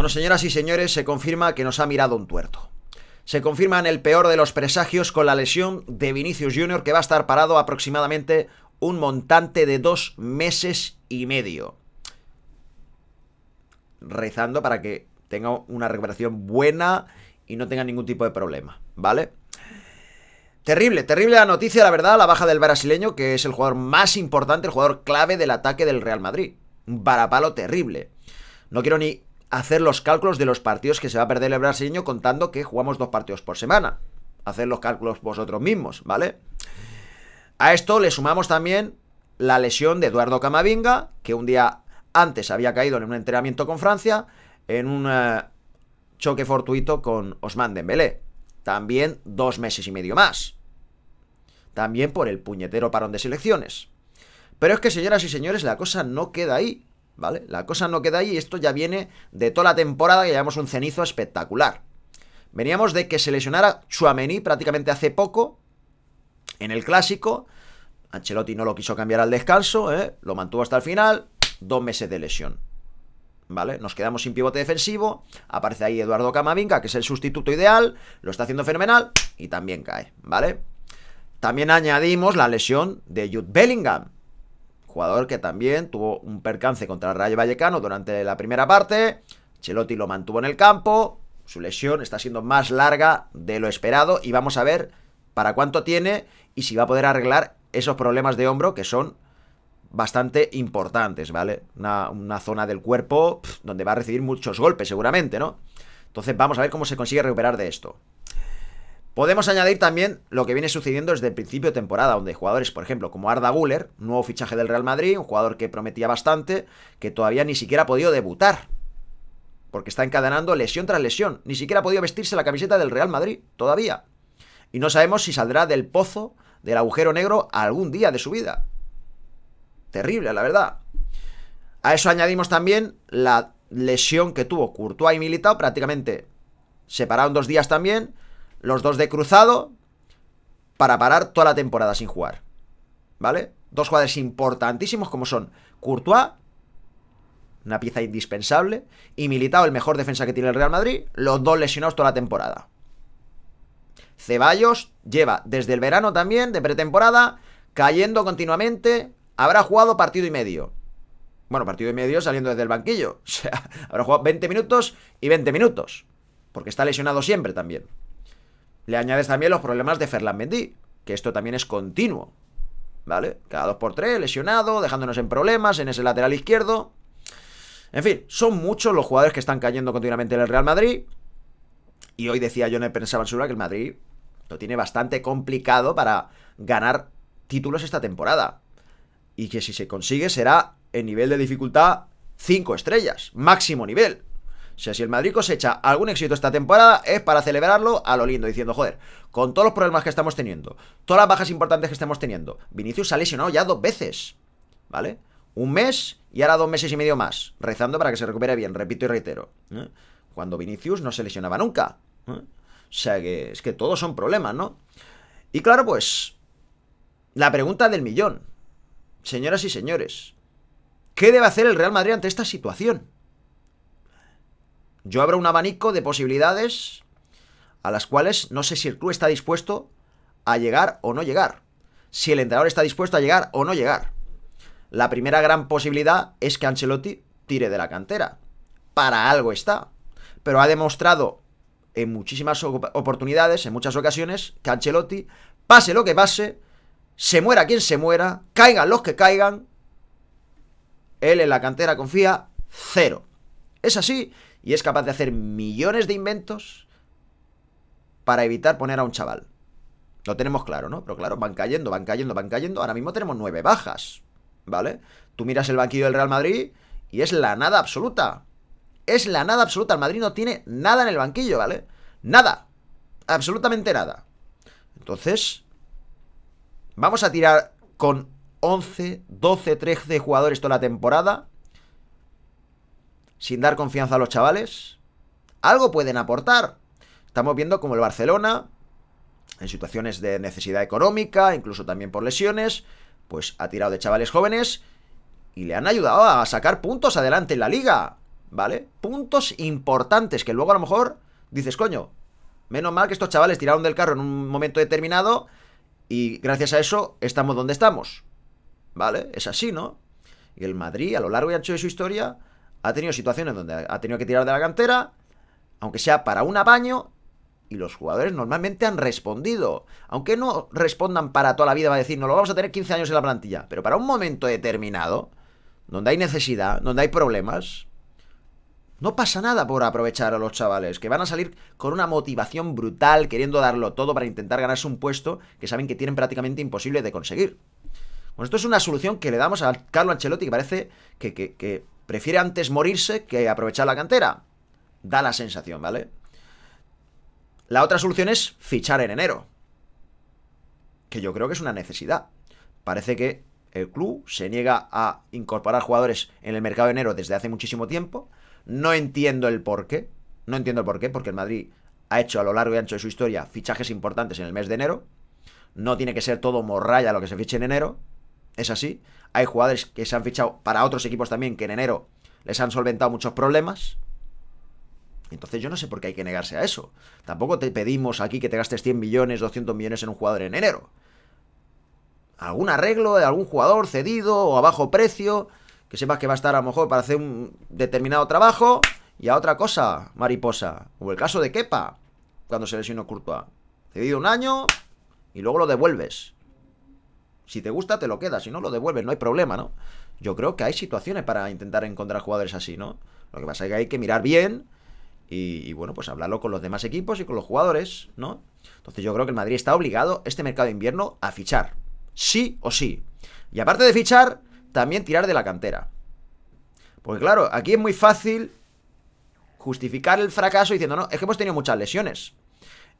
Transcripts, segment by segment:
Bueno, señoras y señores, se confirma que nos ha mirado un tuerto. Se confirma en el peor de los presagios con la lesión de Vinicius Jr., que va a estar parado aproximadamente un montante de dos meses y medio. Rezando para que tenga una recuperación buena y no tenga ningún tipo de problema, ¿vale? Terrible, terrible la noticia, la verdad, la baja del brasileño, que es el jugador más importante, el jugador clave del ataque del Real Madrid. Un varapalo terrible. No quiero ni hacer los cálculos de los partidos que se va a perder el brasileño contando que jugamos dos partidos por semana. Hacer los cálculos vosotros mismos, ¿vale? A esto le sumamos también la lesión de Eduardo Camavinga, que un día antes había caído en un entrenamiento con Francia, en un eh, choque fortuito con Osman Dembélé. También dos meses y medio más. También por el puñetero parón de selecciones. Pero es que, señoras y señores, la cosa no queda ahí. ¿vale? La cosa no queda ahí y esto ya viene de toda la temporada que llevamos un cenizo espectacular. Veníamos de que se lesionara Chuamení prácticamente hace poco en el clásico. Ancelotti no lo quiso cambiar al descanso, ¿eh? lo mantuvo hasta el final, dos meses de lesión. ¿Vale? Nos quedamos sin pivote defensivo, aparece ahí Eduardo Camavinga, que es el sustituto ideal, lo está haciendo fenomenal y también cae, ¿vale? También añadimos la lesión de Jude Bellingham, jugador que también tuvo un percance contra el Rayo Vallecano durante la primera parte. Chelotti lo mantuvo en el campo. Su lesión está siendo más larga de lo esperado y vamos a ver para cuánto tiene y si va a poder arreglar esos problemas de hombro que son bastante importantes, ¿vale? Una, zona del cuerpo donde va a recibir muchos golpes seguramente, ¿no? Entonces vamos a ver cómo se consigue recuperar de esto. Podemos añadir también lo que viene sucediendo desde el principio de temporada, donde jugadores, por ejemplo, como Arda Guller, nuevo fichaje del Real Madrid, un jugador que prometía bastante, que todavía ni siquiera ha podido debutar, porque está encadenando lesión tras lesión, ni siquiera ha podido vestirse la camiseta del Real Madrid, todavía. Y no sabemos si saldrá del pozo, del agujero negro, algún día de su vida. Terrible, la verdad. A eso añadimos también la lesión que tuvo Courtois y Militao, prácticamente separaron dos días también, los dos de cruzado para parar toda la temporada sin jugar. ¿Vale? Dos jugadores importantísimos como son Courtois, una pieza indispensable, y Militao, el mejor defensa que tiene el Real Madrid, los dos lesionados toda la temporada. Ceballos lleva desde el verano también, de pretemporada, cayendo continuamente, habrá jugado partido y medio. Bueno, partido y medio saliendo desde el banquillo. O sea, habrá jugado 20 minutos y 20 minutos. Porque está lesionado siempre también. Le añades también los problemas de Ferland Mendy, que esto también es continuo. ¿Vale? Cada 2 por 3 lesionado, dejándonos en problemas en ese lateral izquierdo. En fin, son muchos los jugadores que están cayendo continuamente en el Real Madrid. Y hoy decía yo en el que el Madrid lo tiene bastante complicado para ganar títulos esta temporada. Y que si se consigue será en nivel de dificultad 5 estrellas, máximo nivel. O sea, si el Madrid cosecha algún éxito esta temporada, es para celebrarlo a lo lindo, diciendo, joder, con todos los problemas que estamos teniendo, todas las bajas importantes que estamos teniendo, Vinicius se ha lesionado ya dos veces, ¿vale? Un mes y ahora dos meses y medio más, rezando para que se recupere bien, repito y reitero. ¿eh? Cuando Vinicius no se lesionaba nunca. ¿eh? O sea que es que todos son problemas, ¿no? Y claro, pues, la pregunta del millón. Señoras y señores, ¿qué debe hacer el Real Madrid ante esta situación? Yo abro un abanico de posibilidades a las cuales no sé si el club está dispuesto a llegar o no llegar. Si el entrenador está dispuesto a llegar o no llegar. La primera gran posibilidad es que Ancelotti tire de la cantera. Para algo está. Pero ha demostrado en muchísimas oportunidades, en muchas ocasiones, que Ancelotti, pase lo que pase, se muera quien se muera, caigan los que caigan, él en la cantera confía cero. Es así y es capaz de hacer millones de inventos para evitar poner a un chaval. Lo tenemos claro, ¿no? Pero claro, van cayendo, van cayendo, van cayendo. Ahora mismo tenemos nueve bajas, ¿vale? Tú miras el banquillo del Real Madrid y es la nada absoluta. Es la nada absoluta. El Madrid no tiene nada en el banquillo, ¿vale? Nada. Absolutamente nada. Entonces, vamos a tirar con 11, 12, 13 jugadores toda la temporada sin dar confianza a los chavales, algo pueden aportar. Estamos viendo como el Barcelona, en situaciones de necesidad económica, incluso también por lesiones, pues ha tirado de chavales jóvenes y le han ayudado a sacar puntos adelante en la liga, ¿vale? Puntos importantes que luego a lo mejor dices, coño, menos mal que estos chavales tiraron del carro en un momento determinado y gracias a eso estamos donde estamos, ¿vale? Es así, ¿no? Y el Madrid a lo largo y ancho de su historia ha tenido situaciones donde ha tenido que tirar de la cantera, aunque sea para un apaño, y los jugadores normalmente han respondido. Aunque no respondan para toda la vida, va a decir, no lo vamos a tener 15 años en la plantilla, pero para un momento determinado, donde hay necesidad, donde hay problemas, no pasa nada por aprovechar a los chavales, que van a salir con una motivación brutal, queriendo darlo todo para intentar ganarse un puesto que saben que tienen prácticamente imposible de conseguir. Bueno, esto es una solución que le damos a Carlo Ancelotti, que parece que, que prefiere antes morirse que aprovechar la cantera. Da la sensación, ¿vale? La otra solución es fichar en enero. Que yo creo que es una necesidad. Parece que el club se niega a incorporar jugadores en el mercado de enero desde hace muchísimo tiempo. No entiendo el por qué. No entiendo el por qué, porque el Madrid ha hecho a lo largo y ancho de su historia fichajes importantes en el mes de enero. No tiene que ser todo morralla lo que se fiche en enero es así. Hay jugadores que se han fichado para otros equipos también que en enero les han solventado muchos problemas. Entonces yo no sé por qué hay que negarse a eso. Tampoco te pedimos aquí que te gastes 100 millones, 200 millones en un jugador en enero. Algún arreglo de algún jugador cedido o a bajo precio, que sepas que va a estar a lo mejor para hacer un determinado trabajo y a otra cosa, mariposa. O el caso de Kepa, cuando se lesionó Courtois. Cedido un año y luego lo devuelves. Si te gusta, te lo quedas, si no, lo devuelves, no hay problema, ¿no? Yo creo que hay situaciones para intentar encontrar jugadores así, ¿no? Lo que pasa es que hay que mirar bien y, bueno, pues hablarlo con los demás equipos y con los jugadores, ¿no? Entonces yo creo que el Madrid está obligado este mercado de invierno a fichar, sí o sí. Y aparte de fichar, también tirar de la cantera. Porque claro, aquí es muy fácil justificar el fracaso diciendo, no, es que hemos tenido muchas lesiones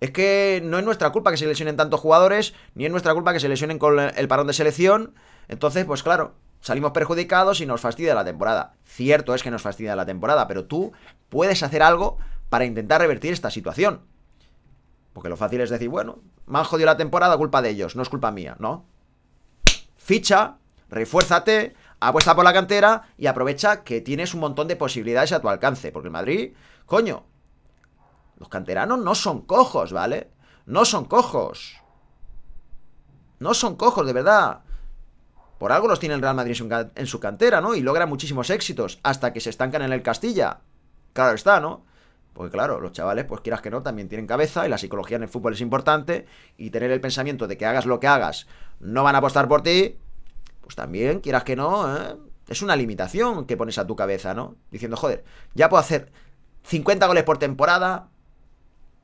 es que no es nuestra culpa que se lesionen tantos jugadores, ni es nuestra culpa que se lesionen con el parón de selección. Entonces, pues claro, salimos perjudicados y nos fastidia la temporada. Cierto es que nos fastidia la temporada, pero tú puedes hacer algo para intentar revertir esta situación. Porque lo fácil es decir, bueno, me han jodido la temporada, culpa de ellos, no es culpa mía, ¿no? Ficha, refuérzate, apuesta por la cantera y aprovecha que tienes un montón de posibilidades a tu alcance. Porque el Madrid, coño, los canteranos no son cojos, ¿vale? No son cojos. No son cojos, de verdad. Por algo los tiene el Real Madrid en su cantera, ¿no? Y logran muchísimos éxitos hasta que se estancan en el Castilla. Claro está, ¿no? Porque claro, los chavales, pues quieras que no, también tienen cabeza y la psicología en el fútbol es importante y tener el pensamiento de que hagas lo que hagas, no van a apostar por ti, pues también, quieras que no, ¿eh? es una limitación que pones a tu cabeza, ¿no? Diciendo, joder, ya puedo hacer 50 goles por temporada,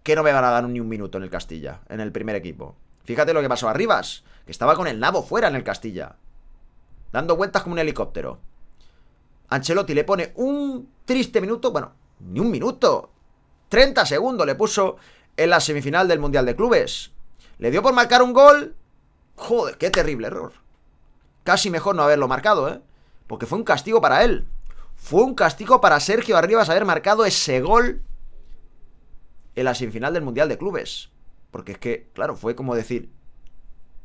que no me van a dar ni un minuto en el Castilla, en el primer equipo. Fíjate lo que pasó a Rivas, que estaba con el nabo fuera en el Castilla, dando vueltas como un helicóptero. Ancelotti le pone un triste minuto, bueno, ni un minuto, 30 segundos le puso en la semifinal del Mundial de Clubes. Le dio por marcar un gol. Joder, qué terrible error. Casi mejor no haberlo marcado, ¿eh? Porque fue un castigo para él. Fue un castigo para Sergio Arribas haber marcado ese gol en la semifinal del Mundial de Clubes. Porque es que, claro, fue como decir,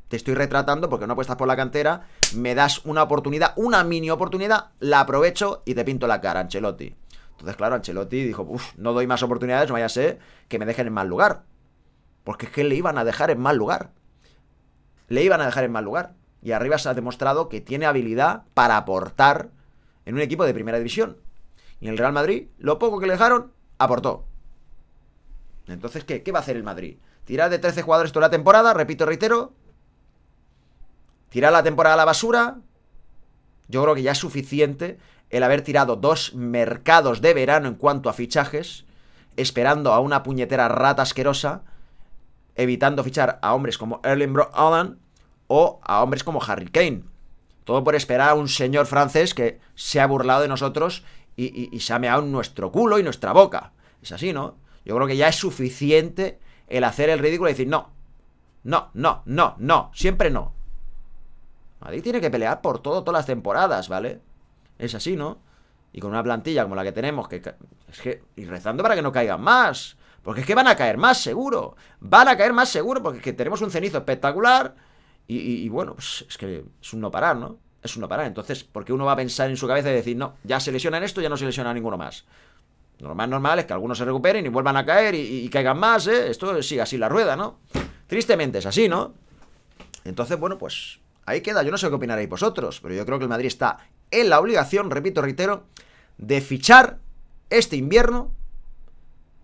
te estoy retratando porque no apuestas por la cantera, me das una oportunidad, una mini oportunidad, la aprovecho y te pinto la cara, Ancelotti. Entonces, claro, Ancelotti dijo, uff, no doy más oportunidades, no vaya a ser que me dejen en mal lugar. Porque es que le iban a dejar en mal lugar. Le iban a dejar en mal lugar. Y arriba se ha demostrado que tiene habilidad para aportar en un equipo de primera división. Y en el Real Madrid, lo poco que le dejaron, aportó. Entonces, ¿qué? va a hacer el Madrid? ¿Tirar de 13 jugadores toda la temporada? Repito, reitero. ¿Tirar la temporada a la basura? Yo creo que ya es suficiente el haber tirado dos mercados de verano en cuanto a fichajes, esperando a una puñetera rata asquerosa, evitando fichar a hombres como Erling Bro o a hombres como Harry Kane. Todo por esperar a un señor francés que se ha burlado de nosotros y, y se ha meado nuestro culo y nuestra boca. Es así, ¿no? Yo creo que ya es suficiente el hacer el ridículo y decir no, no, no, no, no, siempre no. Madrid tiene que pelear por todo, todas las temporadas, ¿vale? Es así, ¿no? Y con una plantilla como la que tenemos, que es que. Y rezando para que no caigan más. Porque es que van a caer más seguro. Van a caer más seguro porque tenemos un cenizo espectacular. Y, bueno, pues es que es un no parar, ¿no? Es un no parar. Entonces, ¿por qué uno va a pensar en su cabeza y decir, no, ya se lesiona en esto, ya no se lesiona ninguno más. Lo más normal es que algunos se recuperen y vuelvan a caer y, caigan más, ¿eh? Esto sigue así la rueda, ¿no? Tristemente es así, ¿no? Entonces, bueno, pues ahí queda. Yo no sé qué opinaréis vosotros, pero yo creo que el Madrid está en la obligación, repito, reitero, de fichar este invierno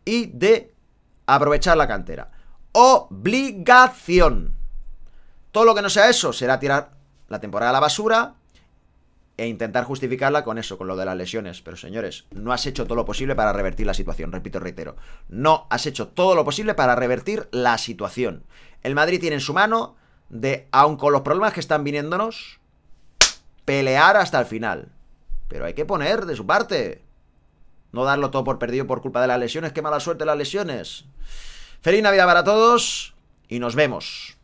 y de aprovechar la cantera. Obligación. Todo lo que no sea eso será tirar la temporada a la basura e intentar justificarla con eso, con lo de las lesiones. Pero señores, no has hecho todo lo posible para revertir la situación, repito, reitero. No has hecho todo lo posible para revertir la situación. El Madrid tiene en su mano de, aun con los problemas que están viniéndonos, pelear hasta el final. Pero hay que poner de su parte. No darlo todo por perdido por culpa de las lesiones. Qué mala suerte las lesiones. Feliz Navidad para todos y nos vemos.